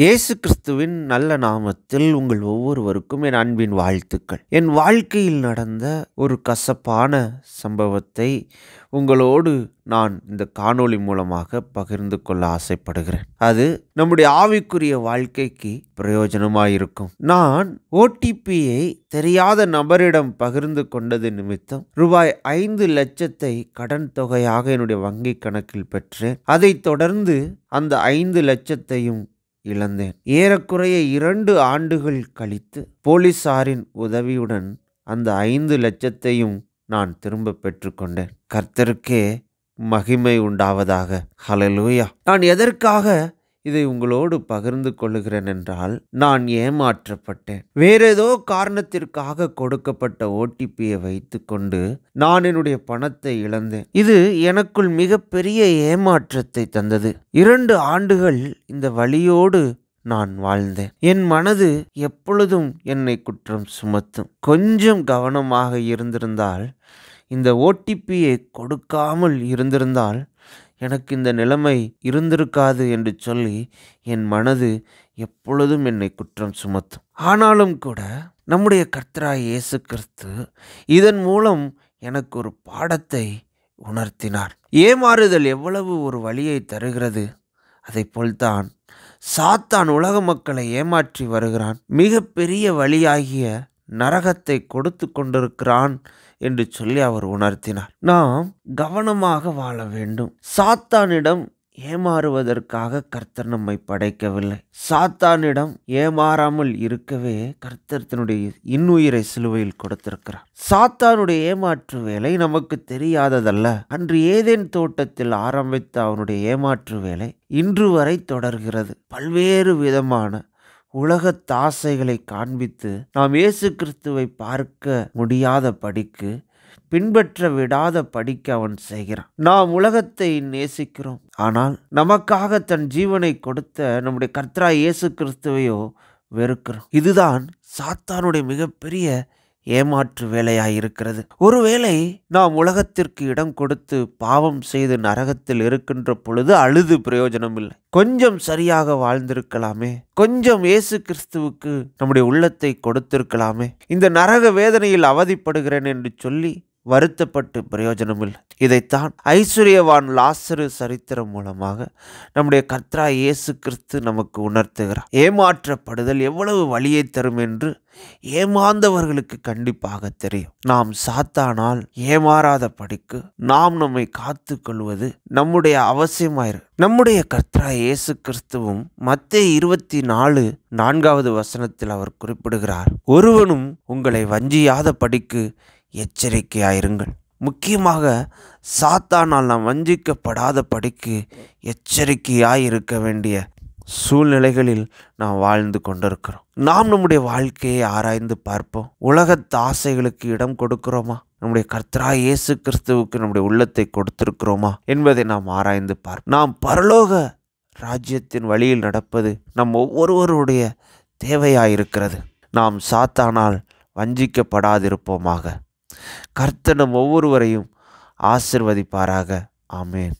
இயேசு கிறிஸ்துவின் நல்ல நாமத்தில் உங்கள் ஒவ்வொருவருக்கும் என் அன்பின் வாழ்த்துக்கள் என் வாழ்க்கையில் நடந்த ஒரு கசப்பான சம்பவத்தை உங்களோடு நான் இந்த காணொளி மூலமாக பகிர்ந்து கொள்ள ஆசைப்படுகிறேன் அது நம்முடைய ஆவிக்குரிய வாழ்க்கைக்கு பிரயோஜனமாக இருக்கும் நான் ஓடிபியை தெரியாத நபரிடம் பகிர்ந்து கொண்டது நிமித்தம் ரூபாய் ஐந்து லட்சத்தை கடன் தொகையாக என்னுடைய வங்கி கணக்கில் பெற்றேன் அதைத் தொடர்ந்து அந்த ஐந்து லட்சத்தையும் இழந்தேன் ஏறக்குறைய இரண்டு ஆண்டுகள் கழித்து போலீசாரின் உதவியுடன் அந்த ஐந்து லட்சத்தையும் நான் திரும்ப பெற்றுக்கொண்டேன் கர்த்தருக்கே மகிமை உண்டாவதாக ஹலலூயா நான் எதற்காக இதை உங்களோடு பகிர்ந்து கொள்ளுகிறேன் என்றால் நான் ஏமாற்றப்பட்டேன் வேறேதோ காரணத்திற்காக கொடுக்கப்பட்ட ஓடிபியை வைத்துக்கொண்டு நான் என்னுடைய பணத்தை இழந்தேன் இது எனக்குள் மிகப்பெரிய ஏமாற்றத்தை தந்தது இரண்டு ஆண்டுகள் இந்த வழியோடு நான் வாழ்ந்தேன் என் மனது எப்பொழுதும் என்னை குற்றம் சுமத்தும் கொஞ்சம் கவனமாக இருந்திருந்தால் இந்த ஓடிபியை கொடுக்காமல் இருந்திருந்தால் எனக்கு இந்த நிலைமை இருந்திருக்காது என்று சொல்லி என் மனது எப்பொழுதும் என்னை குற்றம் சுமத்தும் ஆனாலும் கூட நம்முடைய கர்த்தராய் இயேசு கிறிஸ்து இதன் மூலம் எனக்கு ஒரு பாடத்தை உணர்த்தினார் ஏமாறுதல் எவ்வளவு ஒரு வழியை தருகிறது அதை போல்தான் சாத்தான் உலக மக்களை ஏமாற்றி வருகிறான் மிக பெரிய வழியாகிய நரகத்தை கொடுத்து கொண்டிருக்கிறான் என்று சொல்லி அவர் உணர்த்தினார் நாம் கவனமாக வாழ வேண்டும் சாத்தானிடம் ஏமாறுவதற்காக கர்த்தர் நம்மை படைக்கவில்லை சாத்தானிடம் ஏமாறாமல் இருக்கவே கர்த்தர்த்தனுடைய இன்னுயிரை சிலுவையில் கொடுத்திருக்கிறார் சாத்தானுடைய ஏமாற்று வேலை நமக்கு தெரியாததல்ல அன்று ஏதேன் தோட்டத்தில் ஆரம்பித்த அவனுடைய ஏமாற்று வேலை இன்று வரை தொடர்கிறது பல்வேறு விதமான உலகத் தாசைகளை காண்பித்து நாம் இயேசு கிறிஸ்துவை பார்க்க முடியாத படிக்கு பின்பற்ற விடாத படிக்க அவன் செய்கிறான் நாம் உலகத்தை நேசிக்கிறோம் ஆனால் நமக்காக தன் ஜீவனை கொடுத்த நம்முடைய கர்த்தரா இயேசு கிறிஸ்துவையோ வெறுக்கிறோம் இதுதான் சாத்தானுடைய மிகப்பெரிய ஏமாற்று வேலையாயிருக்கிறது ஒருவேளை நாம் உலகத்திற்கு இடம் கொடுத்து பாவம் செய்து நரகத்தில் இருக்கின்ற பொழுது அழுது பிரயோஜனம் இல்லை கொஞ்சம் சரியாக வாழ்ந்திருக்கலாமே கொஞ்சம் இயேசு கிறிஸ்துவுக்கு நம்முடைய உள்ளத்தை கொடுத்திருக்கலாமே இந்த நரக வேதனையில் அவதிப்படுகிறேன் என்று சொல்லி வருத்தப்பட்டு பிரயோஜனமில் இதைத்தான் ஐஸ்வர்யவான் லாசரு சரித்திரம் மூலமாக நம்முடைய கத்ரா இயேசு கிறிஸ்து நமக்கு உணர்த்துகிறார் ஏமாற்றப்படுதல் எவ்வளவு வழியை தரும் என்று ஏமாந்தவர்களுக்கு கண்டிப்பாக தெரியும் நாம் சாத்தானால் ஏமாறாத படிக்கு நாம் நம்மை காத்து கொள்வது நம்முடைய அவசியமாயிரு நம்முடைய கர்த்தா இயேசு கிறிஸ்துவும் மத்திய இருபத்தி நாலு நான்காவது வசனத்தில் அவர் குறிப்பிடுகிறார் ஒருவனும் உங்களை வஞ்சியாத படிக்கு எச்சரிக்கையாயிருங்கள் முக்கியமாக சாத்தானால் நாம் வஞ்சிக்கப்படாத படிக்கு எச்சரிக்கையாக இருக்க வேண்டிய சூழ்நிலைகளில் நாம் வாழ்ந்து கொண்டிருக்கிறோம் நாம் நம்முடைய வாழ்க்கையை ஆராய்ந்து பார்ப்போம் உலகத்து ஆசைகளுக்கு இடம் கொடுக்கிறோமா நம்முடைய கர்த்தரா இயேசு கிறிஸ்துவுக்கு நம்முடைய உள்ளத்தை கொடுத்திருக்கிறோமா என்பதை நாம் ஆராய்ந்து பார்ப்போம் நாம் பரலோக ராஜ்யத்தின் வழியில் நடப்பது நம் ஒவ்வொருவருடைய தேவையாயிருக்கிறது நாம் சாத்தானால் வஞ்சிக்கப்படாதிருப்போமாக கர்த்தனம் ஒவ்வொருவரையும் ஆசிர்வதிப்பாராக ஆமேன்